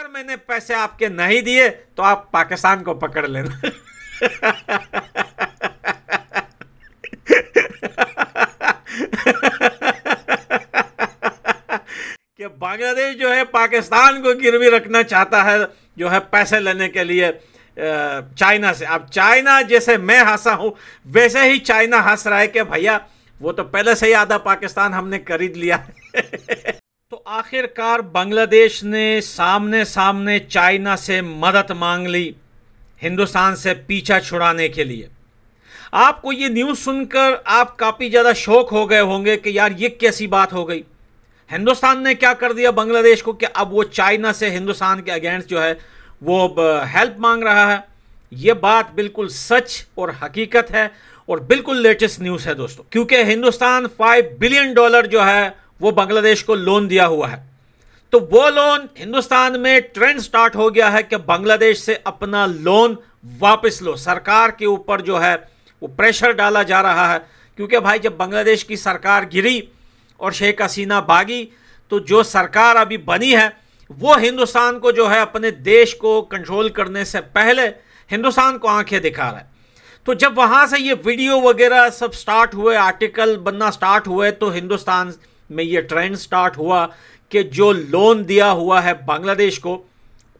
अगर मैंने पैसे आपके नहीं दिए तो आप पाकिस्तान को पकड़ लेना कि बांग्लादेश जो है पाकिस्तान को गिरवी रखना चाहता है जो है पैसे लेने के लिए चाइना से अब चाइना जैसे मैं हंसा हूँ वैसे ही चाइना हंस रहा है कि भैया वो तो पहले से ही आधा पाकिस्तान हमने खरीद लिया है तो आखिरकार बांग्लादेश ने सामने सामने चाइना से मदद मांग ली हिंदुस्तान से पीछा छुड़ाने के लिए आपको ये न्यूज़ सुनकर आप काफ़ी ज़्यादा शौक हो गए होंगे कि यार ये कैसी बात हो गई हिंदुस्तान ने क्या कर दिया बांग्लादेश को कि अब वो चाइना से हिंदुस्तान के अगेंस्ट जो है वो हेल्प मांग रहा है ये बात बिल्कुल सच और हकीकत है और बिल्कुल लेटेस्ट न्यूज़ है दोस्तों क्योंकि हिंदुस्तान फाइव बिलियन डॉलर जो है वो बांग्लादेश को लोन दिया हुआ है तो वो लोन हिंदुस्तान में ट्रेंड स्टार्ट हो गया है कि बांग्लादेश से अपना लोन वापस लो सरकार के ऊपर जो है वो प्रेशर डाला जा रहा है क्योंकि भाई जब बांग्लादेश की सरकार गिरी और शेख हसीना भागी तो जो सरकार अभी बनी है वो हिंदुस्तान को जो है अपने देश को कंट्रोल करने से पहले हिंदुस्तान को आंखें दिखा रहा है तो जब वहाँ से ये वीडियो वगैरह सब स्टार्ट हुए आर्टिकल बनना स्टार्ट हुए तो हिंदुस्तान में ये ट्रेंड स्टार्ट हुआ कि जो लोन दिया हुआ है बांग्लादेश को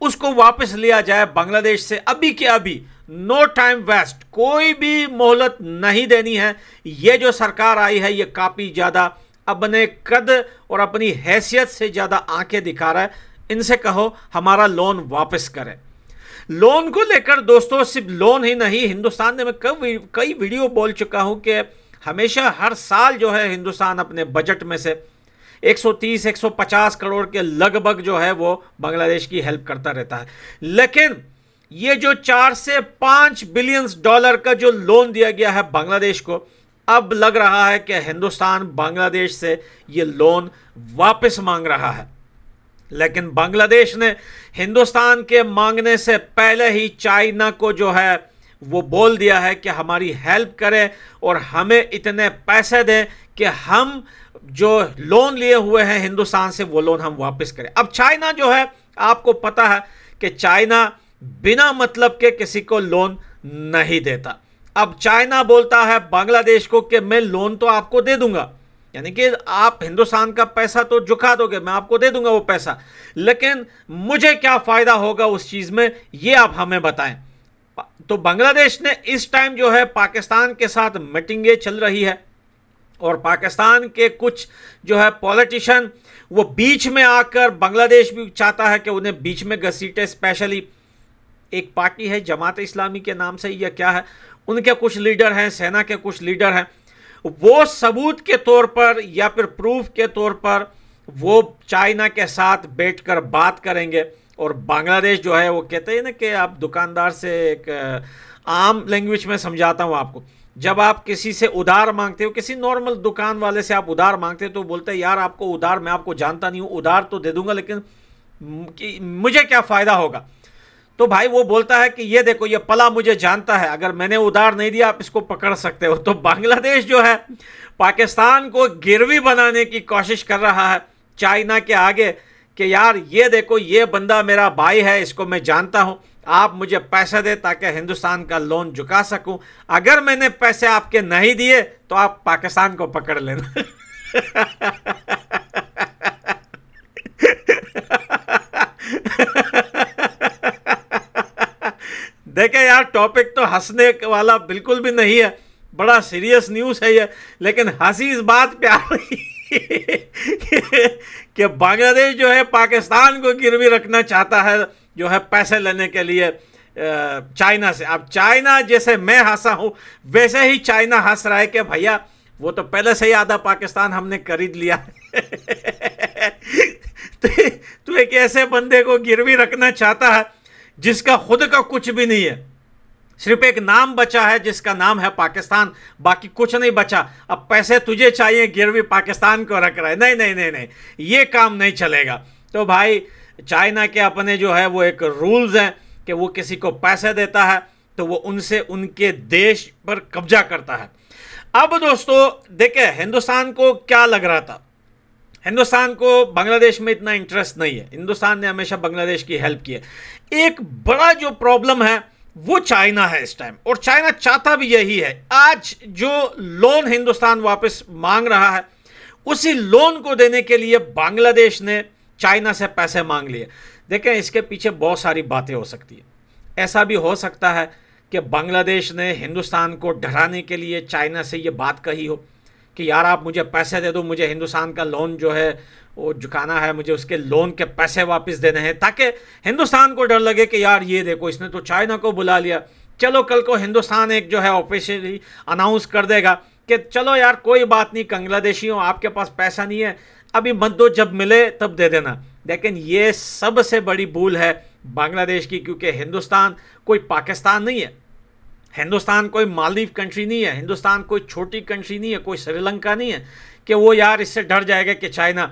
उसको वापस लिया जाए बांग्लादेश से अभी के अभी नो टाइम वेस्ट कोई भी मोहलत नहीं देनी है ये जो सरकार आई है ये काफ़ी ज़्यादा अपने कद और अपनी हैसियत से ज़्यादा आंखें दिखा रहा है इनसे कहो हमारा लोन वापस करें लोन को लेकर दोस्तों सिर्फ लोन ही नहीं हिंदुस्तान मैं कई कई वीडियो बोल चुका हूं कि हमेशा हर साल जो है हिंदुस्तान अपने बजट में से 130 150 करोड़ के लगभग जो है वो बांग्लादेश की हेल्प करता रहता है लेकिन ये जो चार से पाँच बिलियंस डॉलर का जो लोन दिया गया है बांग्लादेश को अब लग रहा है कि हिंदुस्तान बांग्लादेश से ये लोन वापस मांग रहा है लेकिन बांग्लादेश ने हिंदुस्तान के मांगने से पहले ही चाइना को जो है वो बोल दिया है कि हमारी हेल्प करें और हमें इतने पैसे दें कि हम जो लोन लिए हुए हैं हिंदुस्तान से वो लोन हम वापस करें अब चाइना जो है आपको पता है कि चाइना बिना मतलब के किसी को लोन नहीं देता अब चाइना बोलता है बांग्लादेश को कि मैं लोन तो आपको दे दूंगा यानी कि आप हिंदुस्तान का पैसा तो झुका दोगे मैं आपको दे दूंगा वो पैसा लेकिन मुझे क्या फ़ायदा होगा उस चीज़ में ये आप हमें बताएं तो बांग्लादेश ने इस टाइम जो है पाकिस्तान के साथ मीटिंगें चल रही है और पाकिस्तान के कुछ जो है पॉलिटिशियन वो बीच में आकर बांग्लादेश भी चाहता है कि उन्हें बीच में घसीटे स्पेशली एक पार्टी है जमात इस्लामी के नाम से या क्या है उनके कुछ लीडर हैं सेना के कुछ लीडर हैं वो सबूत के तौर पर या फिर प्रूफ के तौर पर वो चाइना के साथ बैठकर बात करेंगे और बांग्लादेश जो है वो कहते हैं ना कि आप दुकानदार से एक आम लैंग्वेज में समझाता हूँ आपको जब आप किसी से उधार मांगते हो किसी नॉर्मल दुकान वाले से आप उधार मांगते हो तो बोलते हैं यार आपको उधार मैं आपको जानता नहीं हूँ उधार तो दे दूंगा लेकिन मुझे क्या फ़ायदा होगा तो भाई वो बोलता है कि ये देखो ये पला मुझे जानता है अगर मैंने उधार नहीं दिया आप इसको पकड़ सकते हो तो बांग्लादेश जो है पाकिस्तान को गिरवी बनाने की कोशिश कर रहा है चाइना के आगे कि यार ये देखो ये बंदा मेरा भाई है इसको मैं जानता हूँ आप मुझे पैसे दें ताकि हिंदुस्तान का लोन चुका सकूं अगर मैंने पैसे आपके नहीं दिए तो आप पाकिस्तान को पकड़ लेना देखे यार टॉपिक तो हंसने वाला बिल्कुल भी नहीं है बड़ा सीरियस न्यूज़ है ये लेकिन हंसी इस बात पे आ रही है कि बांग्लादेश जो है पाकिस्तान को गिरवी रखना चाहता है जो है पैसे लेने के लिए चाइना से अब चाइना जैसे मैं हंसा हूँ वैसे ही चाइना हंस रहा है कि भैया वो तो पहले से ही आधा पाकिस्तान हमने खरीद लिया तू तो, तो एक ऐसे बंदे को गिरवी रखना चाहता है जिसका खुद का कुछ भी नहीं है सिर्फ एक नाम बचा है जिसका नाम है पाकिस्तान बाकी कुछ नहीं बचा अब पैसे तुझे चाहिए गिरवी पाकिस्तान को रख रहा है नहीं नहीं नहीं नहीं ये काम नहीं चलेगा तो भाई चाइना के अपने जो है वो एक रूल्स हैं कि वो किसी को पैसे देता है तो वो उनसे उनके देश पर कब्जा करता है अब दोस्तों देखे हिंदुस्तान को क्या लग रहा था हिंदुस्तान को बांग्लादेश में इतना इंटरेस्ट नहीं है हिंदुस्तान ने हमेशा बांग्लादेश की हेल्प की है एक बड़ा जो प्रॉब्लम है वो चाइना है इस टाइम और चाइना चाहता भी यही है आज जो लोन हिंदुस्तान वापस मांग रहा है उसी लोन को देने के लिए बांग्लादेश ने चाइना से पैसे मांग लिए देखें इसके पीछे बहुत सारी बातें हो सकती है ऐसा भी हो सकता है कि बांग्लादेश ने हिंदुस्तान को डराने के लिए चाइना से ये बात कही हो कि यार आप मुझे पैसे दे दो मुझे हिंदुस्तान का लोन जो है वो झुकाना है मुझे उसके लोन के पैसे वापस देने हैं ताकि हिंदुस्तान को डर लगे कि यार ये देखो इसने तो चाइना को बुला लिया चलो कल को हिंदुस्तान एक जो है ऑफिशियली अनाउंस कर देगा कि चलो यार कोई बात नहीं बांग्लादेशियों आपके पास पैसा नहीं है अभी मत दो जब मिले तब दे देना लेकिन ये सबसे बड़ी भूल है बांग्लादेश की क्योंकि हिंदुस्तान कोई पाकिस्तान नहीं है हिंदुस्तान कोई मालदीव कंट्री नहीं है हिंदुस्तान कोई छोटी कंट्री नहीं है कोई श्रीलंका नहीं है कि वो यार इससे डर जाएगा कि चाइना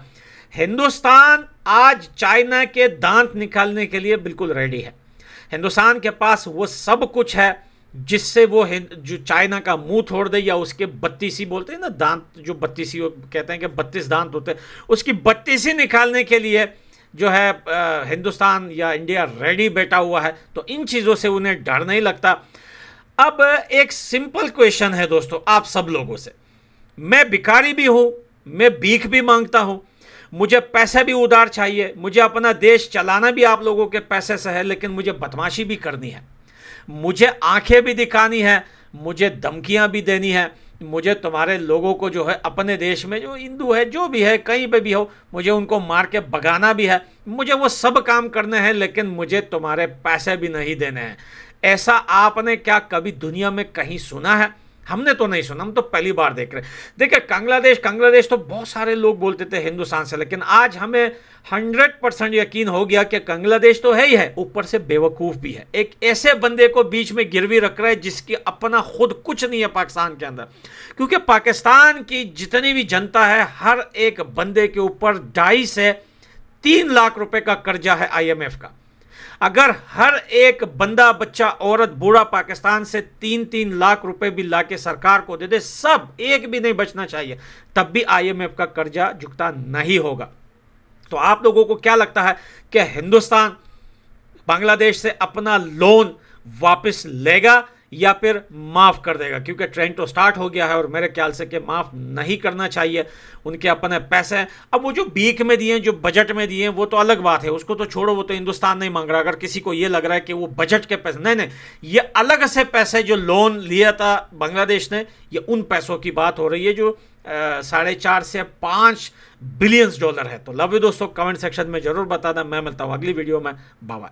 हिंदुस्तान आज चाइना के दांत निकालने के लिए बिल्कुल रेडी है हिंदुस्तान के पास वो सब कुछ है जिससे वो जो चाइना का मुंह तोड़ दे या उसके बत्तीसी बोलते हैं ना दांत जो बत्तीसी कहते हैं कि बत्तीस दांत होते हैं उसकी बत्तीसी निकालने के लिए जो है आ, हिंदुस्तान या इंडिया रेडी बैठा हुआ है तो इन चीज़ों से उन्हें डर नहीं लगता अब एक सिंपल क्वेश्चन है दोस्तों आप सब लोगों से मैं भिखारी भी हूँ मैं भीख भी मांगता हूँ मुझे पैसे भी उधार चाहिए मुझे अपना देश चलाना भी आप लोगों के पैसे से है लेकिन मुझे बदमाशी भी करनी है मुझे आंखें भी दिखानी है मुझे धमकियाँ भी देनी है मुझे तुम्हारे लोगों को जो है अपने देश में जो हिंदू है जो भी है कहीं पे भी हो मुझे उनको मार के भगाना भी है मुझे वो सब काम करने हैं लेकिन मुझे तुम्हारे पैसे भी नहीं देने हैं ऐसा आपने क्या कभी दुनिया में कहीं सुना है हमने तो नहीं सुना हम तो पहली बार देख रहे देखिए कांग्लादेश कांग्लादेश तो बहुत सारे लोग बोलते थे हिंदुस्तान से लेकिन आज हमें हंड्रेड परसेंट यकीन हो गया कि कांग्लादेश तो है ही है ऊपर से बेवकूफ़ भी है एक ऐसे बंदे को बीच में गिरवी रख रहा है जिसकी अपना खुद कुछ नहीं है पाकिस्तान के अंदर क्योंकि पाकिस्तान की जितनी भी जनता है हर एक बंदे के ऊपर ढाई से तीन लाख रुपए का कर्जा है आईएमएफ का अगर हर एक बंदा बच्चा औरत बूढ़ा पाकिस्तान से तीन तीन लाख रुपए भी ला के सरकार को दे दे सब एक भी नहीं बचना चाहिए तब भी आईएमएफ का कर्जा झुकता नहीं होगा तो आप लोगों को क्या लगता है कि हिंदुस्तान बांग्लादेश से अपना लोन वापस लेगा या फिर माफ़ कर देगा क्योंकि ट्रेंड तो स्टार्ट हो गया है और मेरे ख्याल से कि माफ़ नहीं करना चाहिए उनके अपने पैसे हैं अब वो जो बीक में दिए हैं जो बजट में दिए हैं वो तो अलग बात है उसको तो छोड़ो वो तो हिंदुस्तान नहीं मांग रहा अगर किसी को ये लग रहा है कि वो बजट के पैसे नहीं नहीं ये अलग से पैसे जो लोन लिया था बांग्लादेश ने ये उन पैसों की बात हो रही है जो साढ़े चार से पाँच बिलियंस डॉलर है तो लव यू दोस्तों कमेंट सेक्शन में ज़रूर बता दें मैं मिलता हूँ अगली वीडियो में बाबा